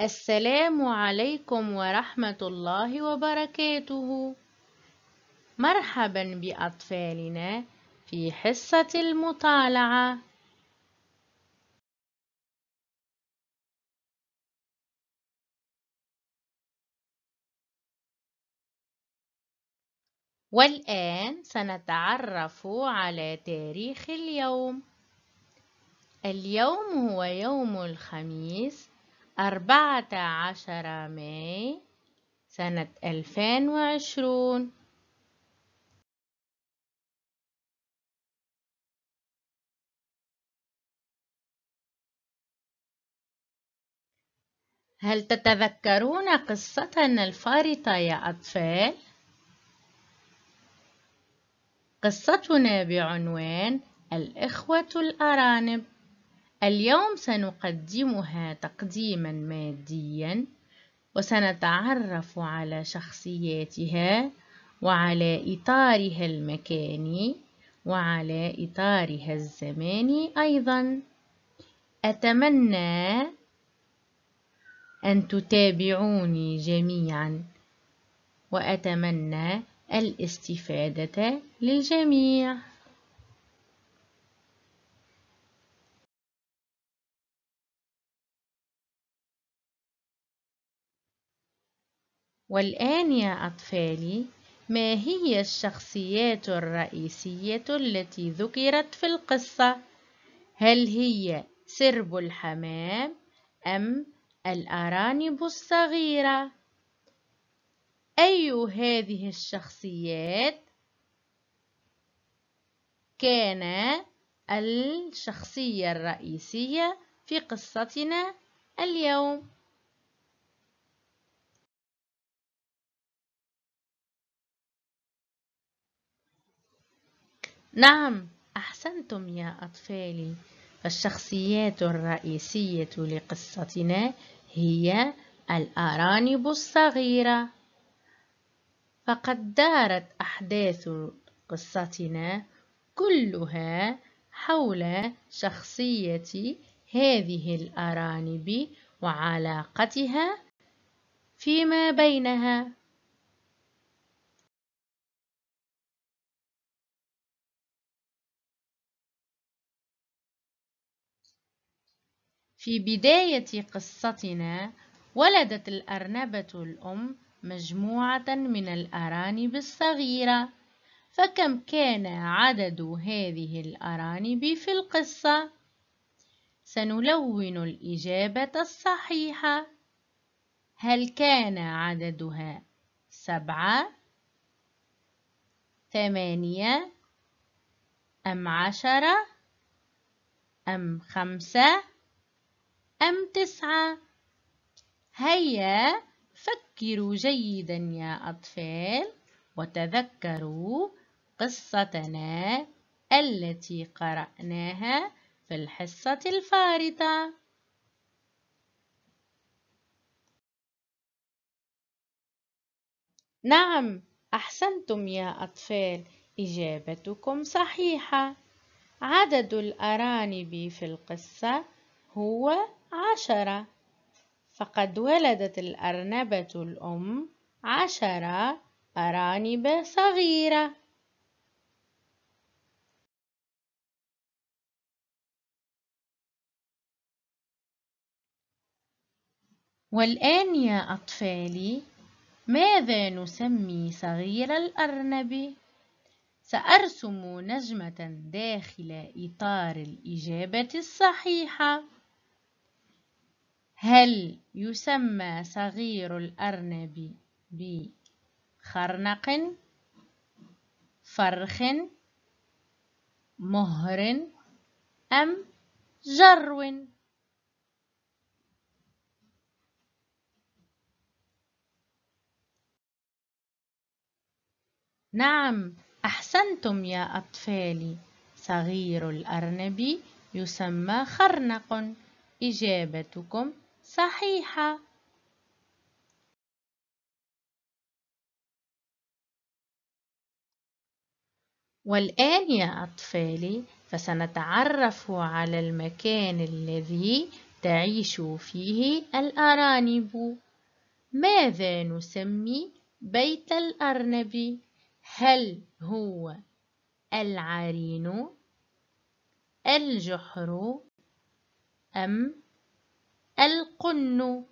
السلام عليكم ورحمة الله وبركاته مرحبا بأطفالنا في حصة المطالعة والآن سنتعرف على تاريخ اليوم اليوم هو يوم الخميس أربعة عشر ماي سنة ألفان وعشرون هل تتذكرون قصتنا الفارطة يا أطفال؟ قصتنا بعنوان الإخوة الأرانب اليوم سنقدمها تقديما ماديا وسنتعرف على شخصياتها وعلى إطارها المكاني وعلى إطارها الزماني أيضا أتمنى أن تتابعوني جميعا وأتمنى الاستفادة للجميع والآن يا أطفالي ما هي الشخصيات الرئيسية التي ذكرت في القصة؟ هل هي سرب الحمام أم الأرانب الصغيرة؟ أي هذه الشخصيات كان الشخصية الرئيسية في قصتنا اليوم؟ نعم أحسنتم يا أطفالي فالشخصيات الرئيسية لقصتنا هي الأرانب الصغيرة فقد دارت أحداث قصتنا كلها حول شخصية هذه الأرانب وعلاقتها فيما بينها في بداية قصتنا ولدت الأرنبة الأم مجموعة من الأرانب الصغيرة فكم كان عدد هذه الأرانب في القصة؟ سنلون الإجابة الصحيحة هل كان عددها سبعة ثمانية أم عشرة أم خمسة أم تسعة؟ هيا فكروا جيدا يا أطفال وتذكروا قصتنا التي قرأناها في الحصة الفارطة نعم أحسنتم يا أطفال إجابتكم صحيحة عدد الأرانب في القصة هو عشرة فقد ولدت الأرنبة الأم عشرة أرانب صغيرة والآن يا أطفالي ماذا نسمي صغير الأرنب؟ سأرسم نجمة داخل إطار الإجابة الصحيحة هل يسمى صغير الأرنب بخرنق فرخ مهر أم جرو نعم أحسنتم يا أطفالي صغير الأرنب يسمى خرنق إجابتكم صحيحة. والآن يا أطفالي فسنتعرف على المكان الذي تعيش فيه الأرانب ماذا نسمي بيت الأرنب؟ هل هو العرين الجحر أم القُنُّ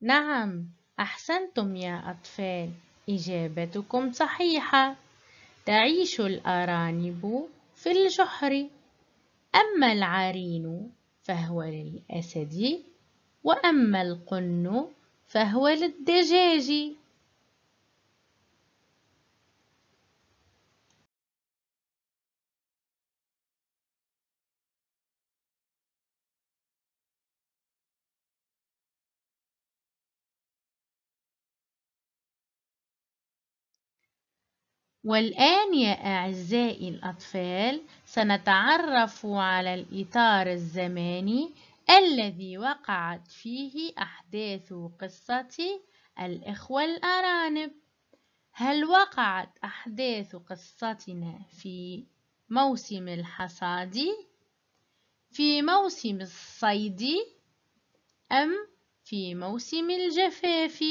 نعم أحسنتم يا أطفال إجابتكم صحيحة تعيش الأرانب في الجحر أما العرين فهو للأسد وأما القن فهو للدجاج والآن يا أعزائي الأطفال سنتعرف على الإطار الزماني الذي وقعت فيه أحداث قصة الإخوة الأرانب هل وقعت أحداث قصتنا في موسم الحصاد في موسم الصيد أم في موسم الجفاف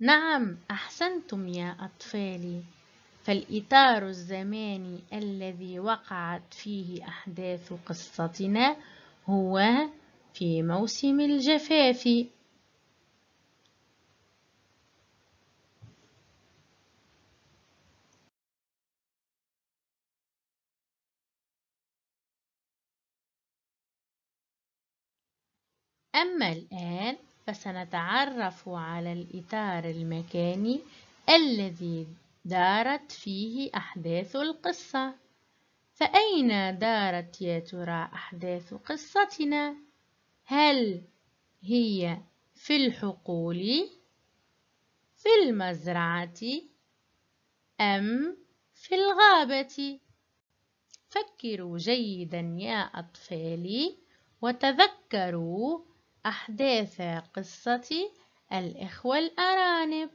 نعم أحسنتم يا أطفالي فالإطار الزماني الذي وقعت فيه أحداث قصتنا هو في موسم الجفاف أما الآن فسنتعرف على الإطار المكاني الذي دارت فيه أحداث القصة فأين دارت يا ترى أحداث قصتنا؟ هل هي في الحقول في المزرعة أم في الغابة؟ فكروا جيدا يا أطفالي وتذكروا أحداث قصة الإخوة الأرانب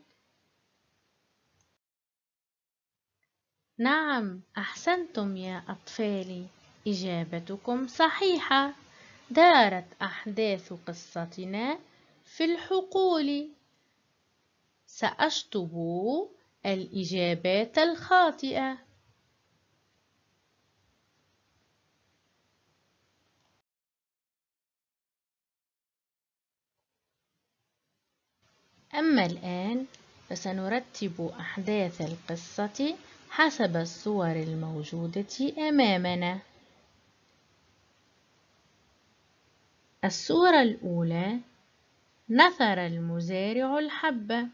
نعم أحسنتم يا أطفالي إجابتكم صحيحة دارت أحداث قصتنا في الحقول سأشطب الإجابات الخاطئة أما الآن فسنرتب أحداث القصة حسب الصور الموجودة أمامنا الصورة الأولى نثر المزارع الحبة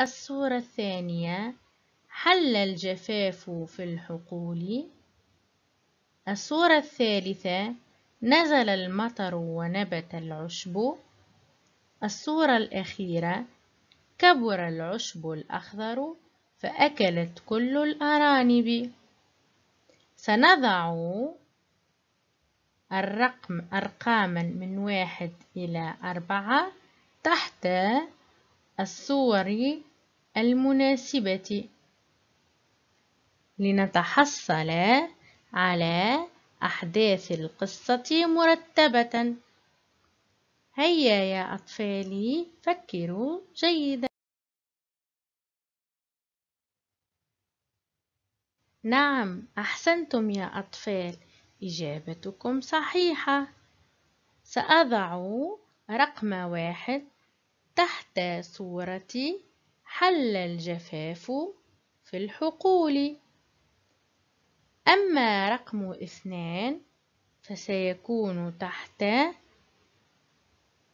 الصورة الثانية حل الجفاف في الحقول الصورة الثالثة نزل المطر ونبت العشب الصورة الأخيرة كبر العشب الأخضر فأكلت كل الأرانب سنضع الرقم أرقاما من واحد إلى أربعة تحت الصور المناسبة لنتحصل على أحداث القصة مرتبةً هيا يا أطفالي فكروا جيدا نعم أحسنتم يا أطفال إجابتكم صحيحة سأضع رقم واحد تحت صورة حل الجفاف في الحقول أما رقم اثنان فسيكون تحت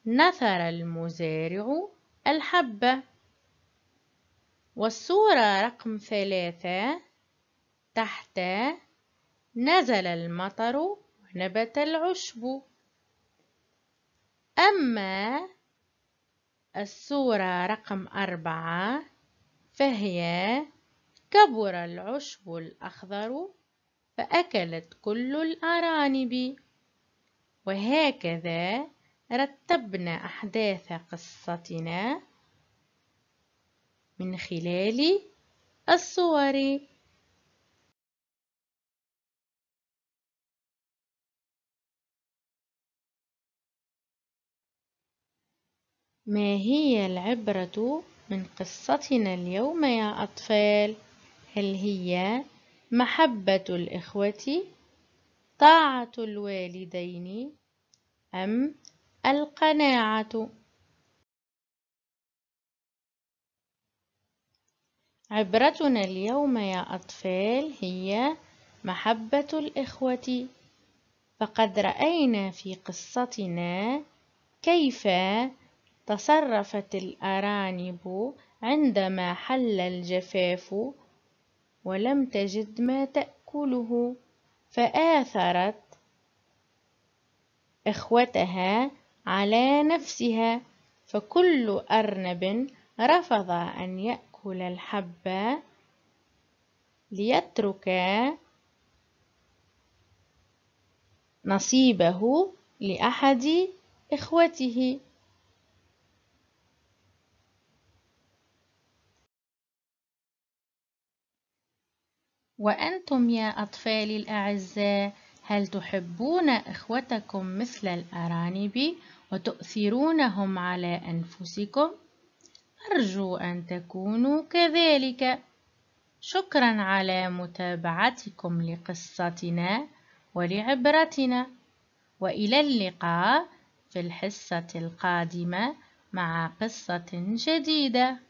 نثر المزارع الحبة والصورة رقم ثلاثة تحت نزل المطر ونبت العشب أما الصورة رقم أربعة فهي كبر العشب الأخضر فأكلت كل الأرانب وهكذا رتبنا أحداث قصتنا من خلال الصور ما هي العبرة من قصتنا اليوم يا أطفال؟ هل هي محبة الإخوة؟ طاعة الوالدين؟ أم القناعة عبرتنا اليوم يا أطفال هي محبة الإخوة فقد رأينا في قصتنا كيف تصرفت الأرانب عندما حل الجفاف ولم تجد ما تأكله فآثرت إخوتها على نفسها فكل أرنب رفض أن يأكل الحب ليترك نصيبه لأحد إخوته وأنتم يا أطفالي الأعزاء هل تحبون إخوتكم مثل الأرانب وتؤثرونهم على أنفسكم؟ أرجو أن تكونوا كذلك شكرا على متابعتكم لقصتنا ولعبرتنا وإلى اللقاء في الحصة القادمة مع قصة جديدة